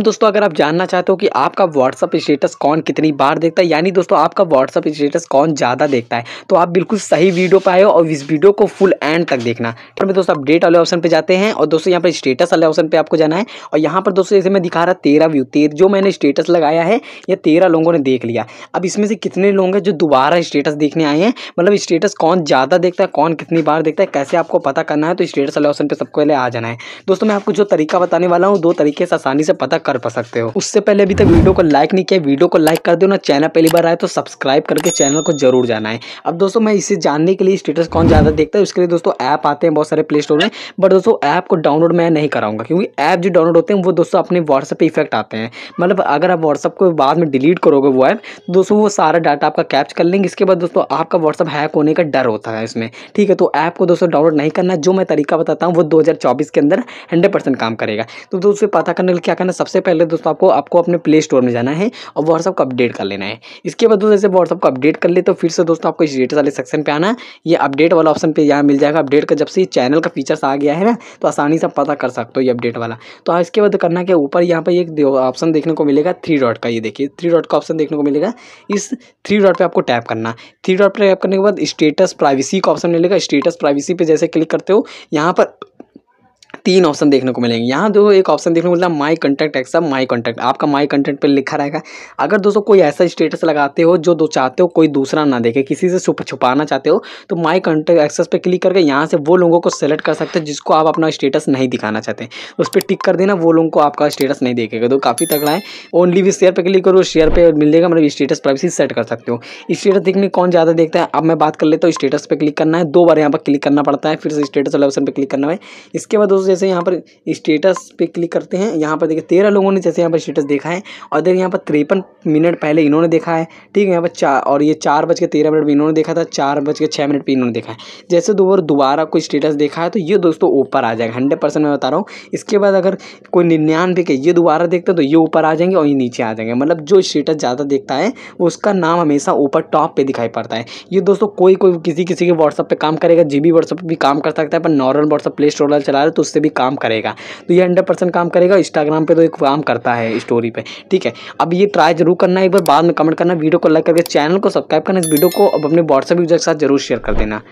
हम दोस्तों अगर आप जानना चाहते हो कि आपका व्हाट्सअप स्टेटस कौन कितनी बार देखता है यानी दोस्तों आपका व्हाट्सअप स्टेटस कौन ज़्यादा देखता है तो आप बिल्कुल सही वीडियो पर आए हो और इस वीडियो को फुल एंड तक देखना ठीक है दोस्तों अपडेट वाले ऑप्शन पर जाते हैं और दोस्तों यहाँ पर स्टेटस वाले ऑप्शन पर आपको जाना है और यहाँ पर दोस्तों जैसे मैं दिखा रहा तेरह व्यू तेरह जो मैंने स्टेटस लगाया है यह तेरह लोगों ने देख लिया अब इसमें से कितने लोग हैं जो दोबारा स्टेटस देखने आए हैं मतलब स्टेटस कौन ज़्यादा देखता है कौन कितनी बार देखता है कैसे आपको पता करना है तो स्टेटस वाले ऑप्शन पर सबको पहले आ जाना है दोस्तों मैं आपको जो तरीका बताने वाला हूँ दो तरीके से आसानी से पता कर पा सकते हो उससे पहले अभी तक वीडियो को लाइक नहीं किया वीडियो को लाइक कर दो ना चैनल पहली बार आए तो सब्सक्राइब करके चैनल को जरूर जाना है अब दोस्तों मैं इसे जानने के लिए स्टेटस कौन ज़्यादा देखता है उसके लिए दोस्तों ऐप आते हैं बहुत सारे प्ले स्टोर में बट दोस्तों ऐप को डाउनलोड मैं नहीं कराऊंगा क्योंकि ऐप जो डाउनलोड होते हैं वो दोस्तों अपने व्हाट्सएप पर इफेक्ट आते हैं मतलब अगर आप व्हाट्सएप को बाद में डिलीट करोगे वो ऐप दोस्तों वो सारा डाटा आपका कैप्च कर लेंगे इसके बाद दोस्तों आपका व्हाट्सअप हैक होने का डर होता है इसमें ठीक है तो ऐप को दोस्तों डाउनलोड नहीं करना जो मैं तरीका बताता हूँ वो दो के अंदर हंड्रेड काम करेगा तो दोस्तों पता करने के लिए क्या करना सबसे सबसे पहले दोस्तों आपको आपको अपने प्ले स्टोर में जाना है और व्हाट्सअप को अपडेट कर लेना है इसके बाद दोस्तों जैसे व्हाट्सअप को अपडेट कर ले तो फिर से दोस्तों आपको इस डेटा वाले सेक्शन पर आना ये अपडेट वाला ऑप्शन पर यहाँ मिल जाएगा अपडेट का जब से चैनल का फीचर्स आ गया है ना तो आसानी से पता कर सकते हो ये अपडेट वाला तो इसके बाद करना क्या ऊपर यहाँ पर एक ऑप्शन देखने को मिलेगा थ्री डॉट का ये देखिए थ्री डॉट का ऑप्शन देखने को मिलेगा इस थ्री डॉट पर आपको टैप करना थ्री डॉट पर टैप करने के बाद स्टेटस प्राइवेसी का ऑप्शन मिलेगा स्टेटस प्राइवेसी पर जैसे क्लिक करते हो यहाँ पर तीन ऑप्शन देखने को मिलेंगे यहाँ जो एक ऑप्शन देखने को मिलता है माई कंटेक्ट एक्सा माई कंटेक्ट आपका माई कंटेंट पर लिखा रहेगा अगर दोस्तों कोई ऐसा स्टेटस लगाते हो जो दो चाहते हो कोई दूसरा ना देखे किसी से छुपाना चाहते हो तो माई कंटेक्ट एक्सेस पर क्लिक करके यहाँ से वो लोगों को सेलेक्ट कर सकते हो जिसको आप अपना स्टेटस नहीं दिखाना चाहते उस पर टिक कर देना वो लोगों को आपका स्टेटस नहीं देखेगा तो काफ़ी तगड़ा है ओनली भी शेयर पर क्लिक करो शेयर पर मिल जाएगा मतलब स्टेटस प्राइवेसी सेट कर सकते हो स्टेटस देखने कौन ज़्यादा देखता है अब मैं बात कर लेता हूँ स्टेटस पर क्लिक करना है दो बार यहाँ पर क्लिक करना पड़ता है फिर से स्टेटस वाले ऑप्शन पर क्लिक करना है इसके बाद दोस्तों जैसे यहाँ पर स्टेटस पे क्लिक करते हैं यहाँ पर देखिए तेरह लोगों ने जैसे यहाँ पर स्टेटस देखा है और देखिए यहाँ पर तिरपन मिनट पहले इन्होंने देखा है ठीक है यहाँ पर चार और ये चार बज के तेरह मिनट पर इन्होंने देखा था चार बज के छः मिनट पर इन्होंने देखा है जैसे दोबारा दोबारा कोई स्टेटस देखा है तो ये दोस्तों ऊपर आ जाएगा हंड्रेड परसेंट मैं बता रहा हूँ इसके बाद अगर कोई निन्यानवे के ये दोबारा देखता है तो ये ऊपर आ जाएंगे और ये नीचे आ जाएंगे मतलब जो स्टेटस ज़्यादा देखता है उसका नाम हमेशा ऊपर टॉप पर दिखाई पड़ता है ये दोस्तों कोई कोई किसी किसी के व्हाट्सअप पर काम करेगा जी भी व्हाट्सअप पर भी काम कर सकता है पर नॉर्मल व्हाट्सअप प्ले स्टोर चला रहे तो उससे भी काम करेगा तो ये हंड्रेड परसेंट काम करेगा इंस्टाग्राम पे तो एक काम करता है स्टोरी पे ठीक है अब ये ट्राई जरूर करना एक बार बाद में कमेंट करना वीडियो को लाइक करके चैनल को सब्सक्राइब करना इस वीडियो को अब अपने व्हाट्सएप यूजर के साथ जरूर शेयर कर देना